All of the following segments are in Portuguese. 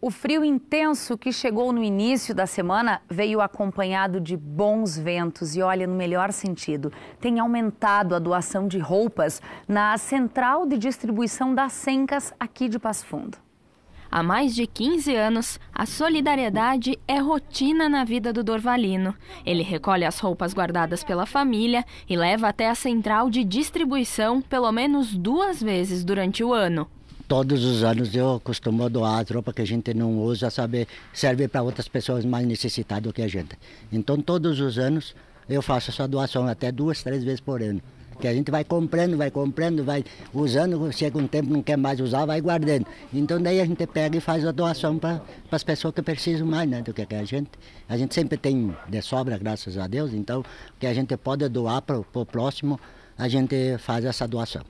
O frio intenso que chegou no início da semana veio acompanhado de bons ventos e, olha, no melhor sentido, tem aumentado a doação de roupas na central de distribuição das Sencas aqui de Passo Fundo. Há mais de 15 anos, a solidariedade é rotina na vida do Dorvalino. Ele recolhe as roupas guardadas pela família e leva até a central de distribuição pelo menos duas vezes durante o ano todos os anos eu costumo doar as roupas que a gente não usa, sabe, serve para outras pessoas mais necessitadas do que a gente. Então todos os anos eu faço essa doação, até duas, três vezes por ano. Que a gente vai comprando, vai comprando, vai usando, chega um tempo não quer mais usar, vai guardando. Então daí a gente pega e faz a doação para as pessoas que precisam mais né, do que a gente. A gente sempre tem de sobra, graças a Deus, então o que a gente pode doar para o próximo, a gente faz essa doação.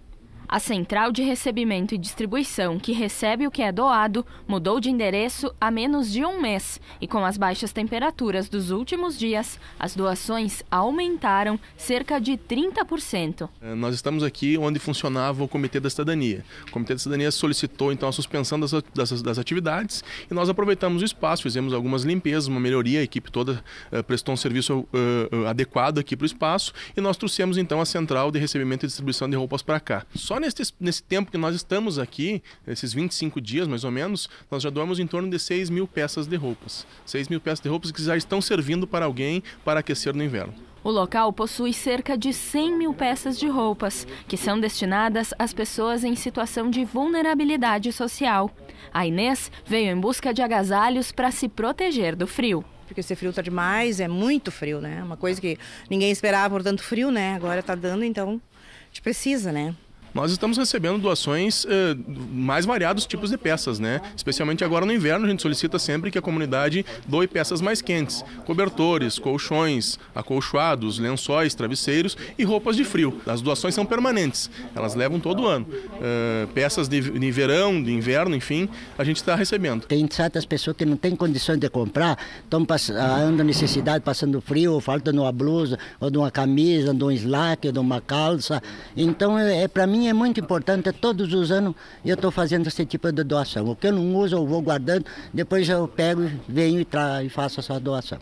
A central de recebimento e distribuição, que recebe o que é doado, mudou de endereço há menos de um mês e, com as baixas temperaturas dos últimos dias, as doações aumentaram cerca de 30%. É, nós estamos aqui onde funcionava o Comitê da Cidadania. O Comitê da Cidadania solicitou então a suspensão das, das, das atividades e nós aproveitamos o espaço, fizemos algumas limpezas, uma melhoria, a equipe toda uh, prestou um serviço uh, uh, adequado aqui para o espaço e nós trouxemos então a central de recebimento e distribuição de roupas para cá. Só nesse, nesse tempo que nós estamos aqui, esses 25 dias mais ou menos, nós já doamos em torno de 6 mil peças de roupas. 6 mil peças de roupas que já estão servindo para alguém para aquecer no inverno. O local possui cerca de 100 mil peças de roupas, que são destinadas às pessoas em situação de vulnerabilidade social. A Inês veio em busca de agasalhos para se proteger do frio porque esse frio está demais, é muito frio, né? Uma coisa que ninguém esperava por tanto frio, né? Agora está dando, então a gente precisa, né? nós estamos recebendo doações eh, mais variados tipos de peças, né? Especialmente agora no inverno, a gente solicita sempre que a comunidade doe peças mais quentes, cobertores, colchões, acolchoados, lençóis, travesseiros e roupas de frio. As doações são permanentes, elas levam todo ano. Eh, peças de, de verão, de inverno, enfim, a gente está recebendo. Tem certas pessoas que não têm condições de comprar, estão passando ah, necessidade, passando frio, falta de uma blusa, ou de uma camisa, ou de um slack, ou de uma calça. Então, é, é para mim mim é muito importante, todos os anos eu estou fazendo esse tipo de doação. O que eu não uso, eu vou guardando, depois eu pego, venho e, tra e faço essa doação.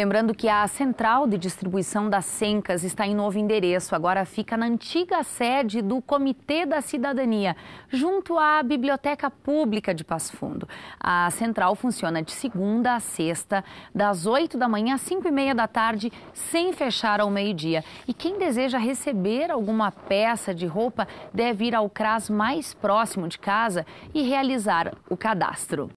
Lembrando que a central de distribuição das Sencas está em novo endereço, agora fica na antiga sede do Comitê da Cidadania, junto à Biblioteca Pública de Passo Fundo. A central funciona de segunda a sexta, das 8 da manhã às 5 e meia da tarde, sem fechar ao meio-dia. E quem deseja receber alguma peça de roupa deve ir ao CRAS mais próximo de casa e realizar o cadastro.